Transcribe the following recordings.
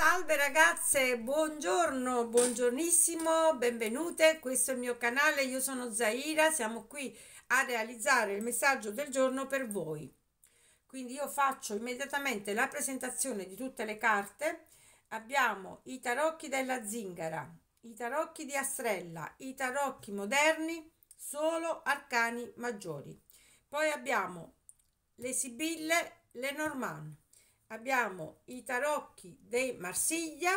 Salve ragazze, buongiorno, buongiornissimo, benvenute, questo è il mio canale, io sono Zaira, siamo qui a realizzare il messaggio del giorno per voi. Quindi io faccio immediatamente la presentazione di tutte le carte. Abbiamo i tarocchi della zingara, i tarocchi di Astrella, i tarocchi moderni, solo arcani maggiori. Poi abbiamo le Sibille, le Norman abbiamo i tarocchi dei Marsiglia,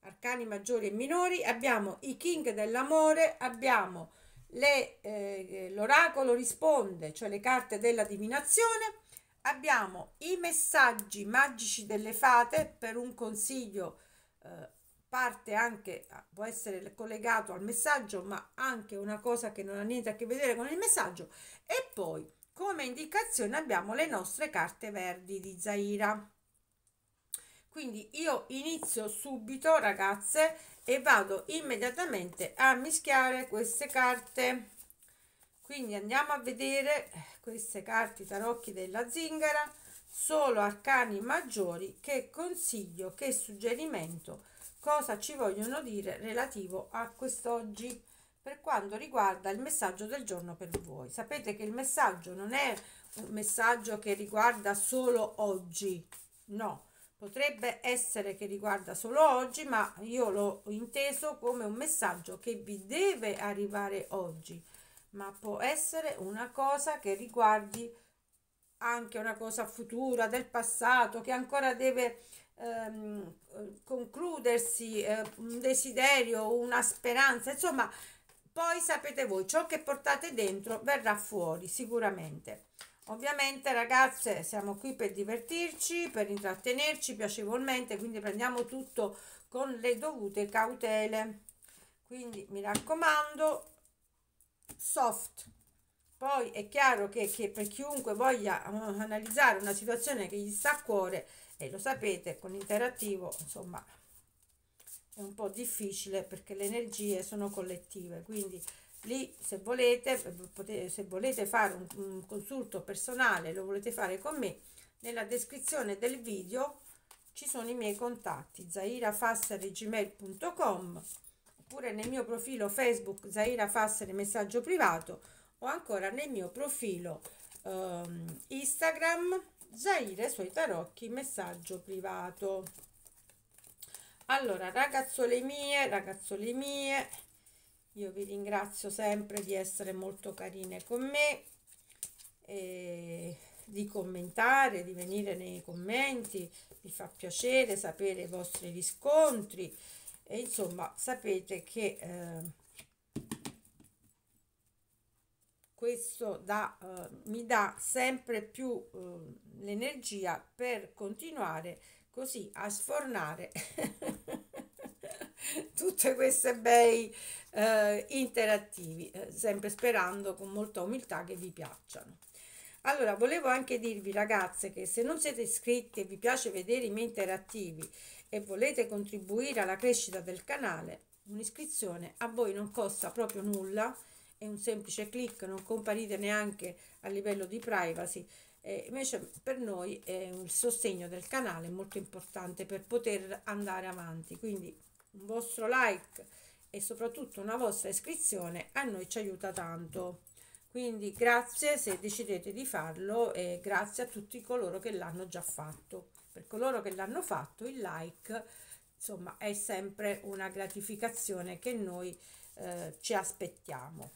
arcani maggiori e minori, abbiamo i king dell'amore, abbiamo eh, l'oracolo eh, risponde, cioè le carte della divinazione, abbiamo i messaggi magici delle fate per un consiglio eh, parte anche può essere collegato al messaggio ma anche una cosa che non ha niente a che vedere con il messaggio e poi come indicazione abbiamo le nostre carte verdi di Zaira. Quindi io inizio subito ragazze e vado immediatamente a mischiare queste carte. Quindi andiamo a vedere eh, queste carte tarocchi della zingara, solo arcani maggiori, che consiglio, che suggerimento, cosa ci vogliono dire relativo a quest'oggi per quanto riguarda il messaggio del giorno per voi. Sapete che il messaggio non è un messaggio che riguarda solo oggi, no, potrebbe essere che riguarda solo oggi, ma io l'ho inteso come un messaggio che vi deve arrivare oggi, ma può essere una cosa che riguardi anche una cosa futura, del passato, che ancora deve ehm, concludersi, eh, un desiderio, una speranza, insomma poi sapete voi ciò che portate dentro verrà fuori sicuramente ovviamente ragazze siamo qui per divertirci per intrattenerci piacevolmente quindi prendiamo tutto con le dovute cautele quindi mi raccomando soft poi è chiaro che, che per chiunque voglia eh, analizzare una situazione che gli sta a cuore e lo sapete con l'interattivo insomma è un po' difficile perché le energie sono collettive, quindi lì se volete, potete, se volete fare un, un consulto personale, lo volete fare con me, nella descrizione del video ci sono i miei contatti zairafassare.gmail.com oppure nel mio profilo Facebook Zaira Fassare Messaggio Privato o ancora nel mio profilo ehm, Instagram Zaire Suoi Tarocchi Messaggio Privato. Allora, ragazzole mie, ragazzole mie, io vi ringrazio sempre di essere molto carine con me, e di commentare, di venire nei commenti, mi fa piacere sapere i vostri riscontri e insomma sapete che eh, questo da, eh, mi dà sempre più eh, l'energia per continuare così a sfornare tutte queste bei eh, interattivi, eh, sempre sperando con molta umiltà che vi piacciono Allora, volevo anche dirvi ragazze che se non siete iscritti e vi piace vedere i miei interattivi e volete contribuire alla crescita del canale, un'iscrizione a voi non costa proprio nulla, è un semplice clic, non comparite neanche a livello di privacy, eh, invece per noi eh, il sostegno del canale è molto importante per poter andare avanti, quindi un vostro like e soprattutto una vostra iscrizione a noi ci aiuta tanto. Quindi grazie se decidete di farlo e grazie a tutti coloro che l'hanno già fatto. Per coloro che l'hanno fatto il like insomma è sempre una gratificazione che noi eh, ci aspettiamo.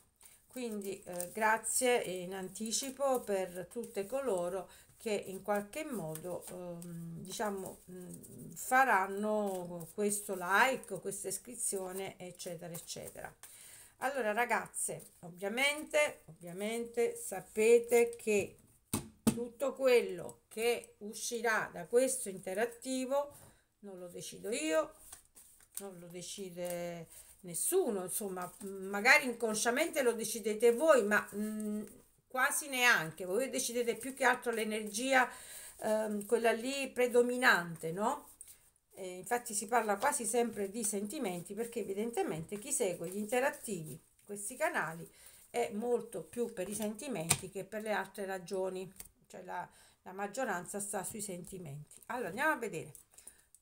Quindi eh, grazie in anticipo per tutte coloro che che in qualche modo ehm, diciamo mh, mm, faranno questo like questa iscrizione eccetera eccetera allora ragazze ovviamente ovviamente sapete che tutto quello che uscirà da questo interattivo non lo decido io non lo decide nessuno insomma magari inconsciamente lo decidete voi ma mh, mm, quasi neanche, voi decidete più che altro l'energia, ehm, quella lì predominante, no? Eh, infatti si parla quasi sempre di sentimenti perché evidentemente chi segue gli interattivi, questi canali, è molto più per i sentimenti che per le altre ragioni, cioè la, la maggioranza sta sui sentimenti. Allora andiamo a vedere.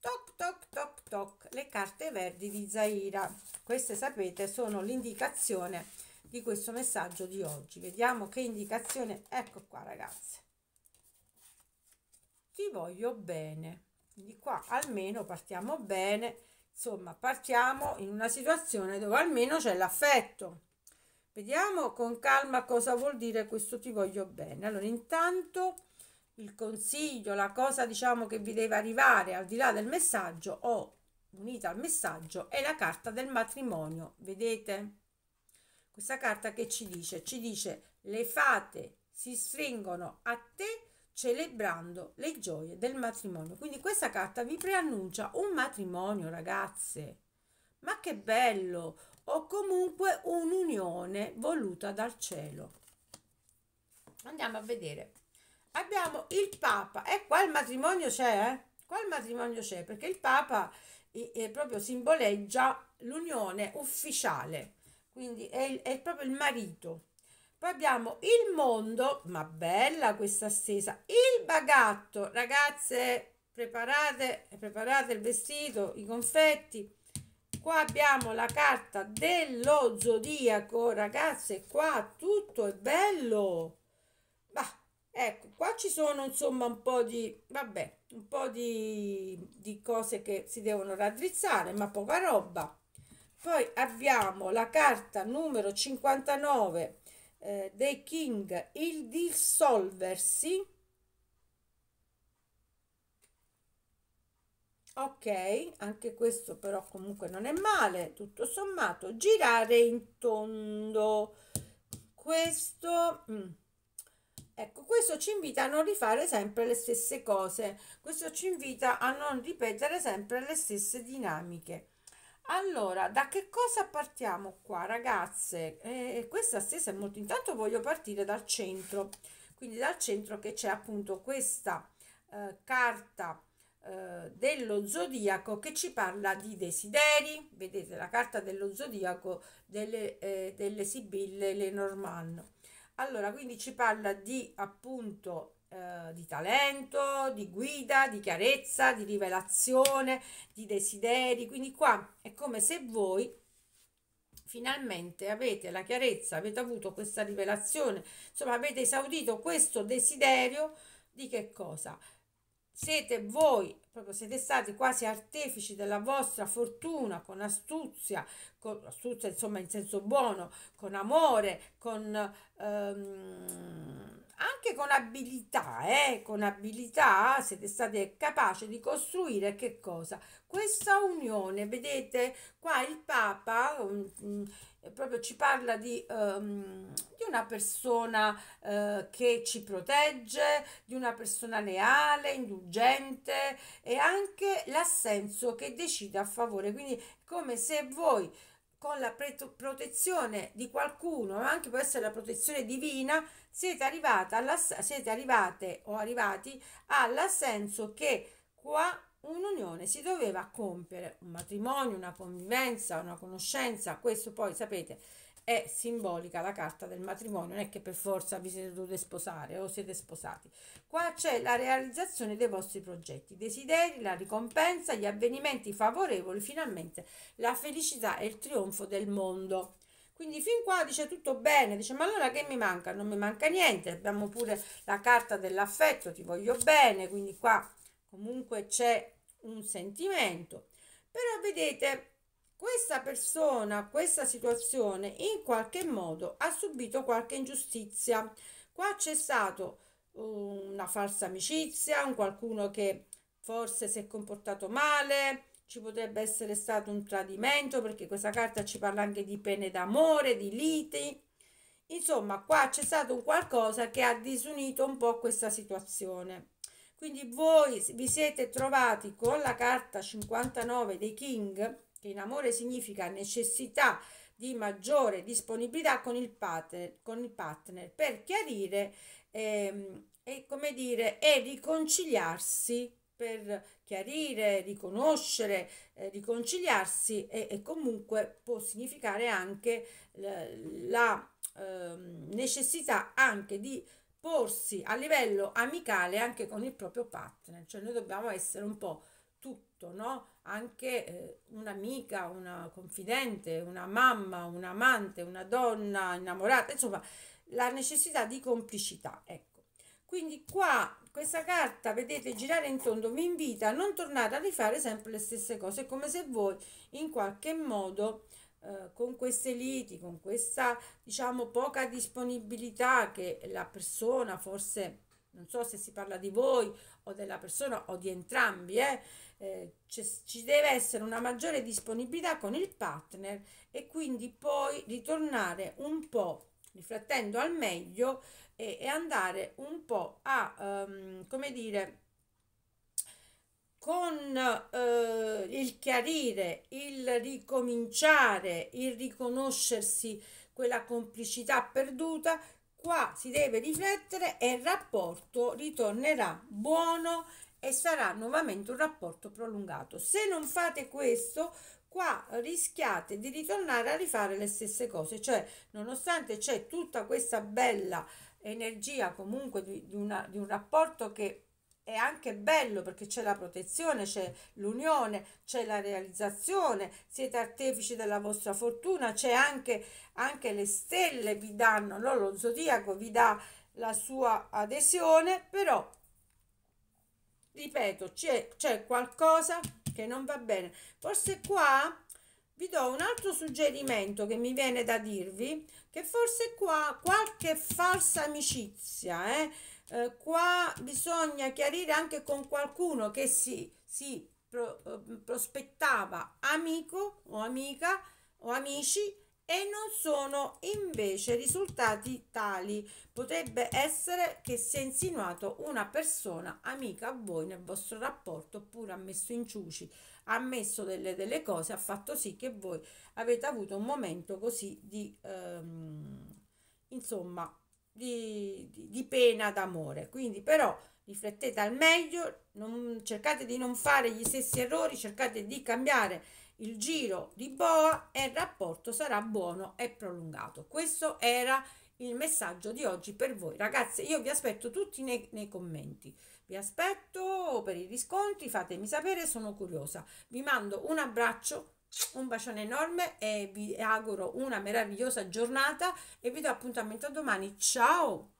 Toc toc toc toc, le carte verdi di Zaira. Queste sapete sono l'indicazione di questo messaggio di oggi. Vediamo che indicazione, ecco qua ragazze, ti voglio bene, quindi qua almeno partiamo bene, insomma partiamo in una situazione dove almeno c'è l'affetto. Vediamo con calma cosa vuol dire questo ti voglio bene. Allora intanto il consiglio, la cosa diciamo che vi deve arrivare al di là del messaggio o unita al messaggio è la carta del matrimonio, vedete? questa carta che ci dice? Ci dice le fate si stringono a te celebrando le gioie del matrimonio. Quindi questa carta vi preannuncia un matrimonio, ragazze. Ma che bello! O comunque un'unione voluta dal cielo. Andiamo a vedere. Abbiamo il Papa. E eh, qua il matrimonio c'è, eh? Qua il matrimonio c'è, perché il Papa eh, proprio simboleggia l'unione ufficiale quindi è, è proprio il marito. Poi abbiamo il mondo, ma bella questa stesa, il bagatto, ragazze preparate, preparate il vestito, i confetti. Qua abbiamo la carta dello zodiaco, ragazze, qua tutto è bello. Bah, ecco, qua ci sono insomma un po' di, vabbè, un po' di, di cose che si devono raddrizzare, ma poca roba. Poi abbiamo la carta numero 59 eh, dei King, il dissolversi. ok anche questo però comunque non è male tutto sommato girare in tondo questo mm. ecco questo ci invita a non rifare sempre le stesse cose questo ci invita a non ripetere sempre le stesse dinamiche allora, da che cosa partiamo qua, ragazze? Eh, questa stessa è molto... Intanto voglio partire dal centro, quindi dal centro che c'è appunto questa eh, carta eh, dello zodiaco che ci parla di desideri, vedete la carta dello zodiaco delle, eh, delle Sibille Le Normand. Allora, quindi ci parla di appunto eh, di talento, di guida, di chiarezza, di rivelazione, di desideri. Quindi qua è come se voi finalmente avete la chiarezza, avete avuto questa rivelazione, insomma avete esaudito questo desiderio di che cosa? Siete voi, proprio siete stati quasi artefici della vostra fortuna con astuzia, con astuzia insomma in senso buono, con amore, con... Ehm, con abilità, eh, con abilità siete state capaci di costruire che cosa? Questa unione, vedete qua il Papa um, proprio ci parla di, um, di una persona uh, che ci protegge, di una persona leale, indulgente e anche l'assenso che decide a favore, quindi come se voi con la protezione di qualcuno, ma anche può essere la protezione divina, siete, siete arrivate o arrivati all'assenso che qua un'unione si doveva compiere, un matrimonio, una convivenza, una conoscenza, questo poi sapete è simbolica la carta del matrimonio, non è che per forza vi siete dovute sposare o siete sposati. Qua c'è la realizzazione dei vostri progetti, desideri, la ricompensa, gli avvenimenti favorevoli, finalmente la felicità e il trionfo del mondo. Quindi fin qua dice tutto bene, dice ma allora che mi manca? Non mi manca niente, abbiamo pure la carta dell'affetto, ti voglio bene, quindi qua comunque c'è un sentimento. Però vedete, questa persona, questa situazione in qualche modo ha subito qualche ingiustizia. Qua c'è stato uh, una falsa amicizia, un qualcuno che forse si è comportato male, ci potrebbe essere stato un tradimento perché questa carta ci parla anche di pene d'amore, di liti. Insomma, qua c'è stato un qualcosa che ha disunito un po' questa situazione. Quindi voi vi siete trovati con la carta 59 dei King che in amore significa necessità di maggiore disponibilità con il partner, con il partner per chiarire ehm, e come dire e riconciliarsi per chiarire, riconoscere, eh, riconciliarsi e, e, comunque può significare anche l- la ehm, necessità anche di porsi a livello amicale anche con il proprio partner, cioè noi dobbiamo essere un po' tutto, no? Anche eh, un'amica, una confidente, una mamma, un amante, una donna innamorata, insomma, la necessità di complicità, ecco. Quindi qua questa carta, vedete, girare in tondo vi invita a non tornare a rifare sempre le stesse cose, come se voi in qualche modo eh, con queste liti, con questa diciamo poca disponibilità che la persona forse non so se si parla di voi o della persona o di entrambi, eh, eh, ci deve essere una maggiore disponibilità con il partner e quindi poi ritornare un po' riflettendo al meglio e, e andare un po' a, um, come dire, con eh, il chiarire, il ricominciare, il riconoscersi quella complicità perduta qua si deve riflettere e il rapporto ritornerà buono e sarà nuovamente un rapporto prolungato. Se non fate questo, qua rischiate di ritornare a rifare le stesse cose, cioè nonostante c'è tutta questa bella energia comunque di, di, una, di un rapporto che è anche bello perché c'è la protezione, c'è l'unione, c'è la realizzazione, siete artefici della vostra fortuna, c'è anche, anche le stelle vi danno, no? lo zodiaco vi dà la sua adesione, però ripeto, c'è, c'è qualcosa che non va bene. Forse qua vi do un altro suggerimento che mi viene da dirvi, che forse qua qualche falsa amicizia, eh? Eh, qua bisogna chiarire anche con qualcuno che si, si pro, eh, prospettava amico o amica o amici e non sono invece risultati tali. Potrebbe essere che si è insinuato una persona amica a voi nel vostro rapporto oppure ha messo in ciuci, ha messo delle, delle cose, ha fatto sì che voi avete avuto un momento così di ehm, insomma di, di, di pena d'amore. Quindi però riflettete al meglio, non, cercate di non fare gli stessi errori, cercate di cambiare il giro di boa e il rapporto sarà buono e prolungato. Questo era il messaggio di oggi per voi. Ragazze, io vi aspetto tutti nei, nei commenti. Vi aspetto per i riscontri, fatemi sapere, sono curiosa. Vi mando un abbraccio un bacione enorme e vi auguro una meravigliosa giornata e vi do appuntamento a domani. Ciao!